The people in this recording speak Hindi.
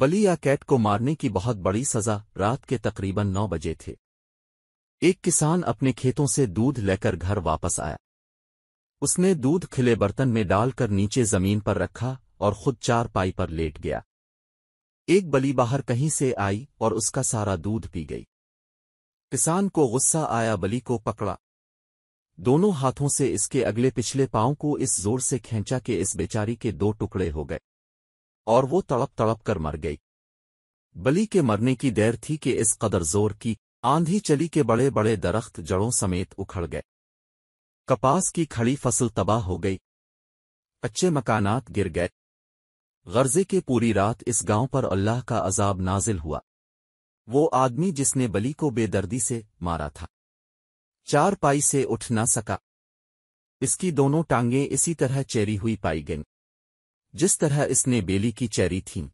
बली या कैट को मारने की बहुत बड़ी सजा रात के तकरीबन नौ बजे थे एक किसान अपने खेतों से दूध लेकर घर वापस आया उसने दूध खिले बर्तन में डालकर नीचे जमीन पर रखा और खुद चार पाई पर लेट गया एक बली बाहर कहीं से आई और उसका सारा दूध पी गई किसान को गुस्सा आया बली को पकड़ा दोनों हाथों से इसके अगले पिछले पांव को इस जोर से खींचा कि इस बेचारी के दो टुकड़े हो गए और वो तड़प तड़प कर मर गई बली के मरने की देर थी कि इस कदर जोर की आंधी चली के बड़े बड़े दरख्त जड़ों समेत उखड़ गए कपास की खड़ी फसल तबाह हो गई कच्चे मकानात गिर गए गर्जे के पूरी रात इस गांव पर अल्लाह का अजाब नाजिल हुआ वो आदमी जिसने बली को बेदर्दी से मारा था चार पाई से उठ ना सका इसकी दोनों टांगें इसी तरह चेरी हुई पाई गईं जिस तरह इसने बेली की चैरी थीं